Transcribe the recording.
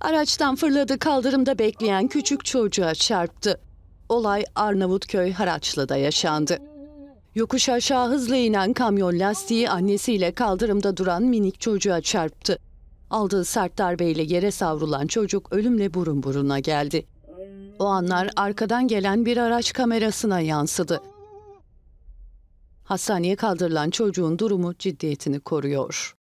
Araçtan fırladı kaldırımda bekleyen küçük çocuğa çarptı. Olay Arnavutköy Haraçlı'da yaşandı. Yokuş aşağı hızla inen kamyon lastiği annesiyle kaldırımda duran minik çocuğa çarptı. Aldığı sert darbeyle yere savrulan çocuk ölümle burun buruna geldi. O anlar arkadan gelen bir araç kamerasına yansıdı. Hastaneye kaldırılan çocuğun durumu ciddiyetini koruyor.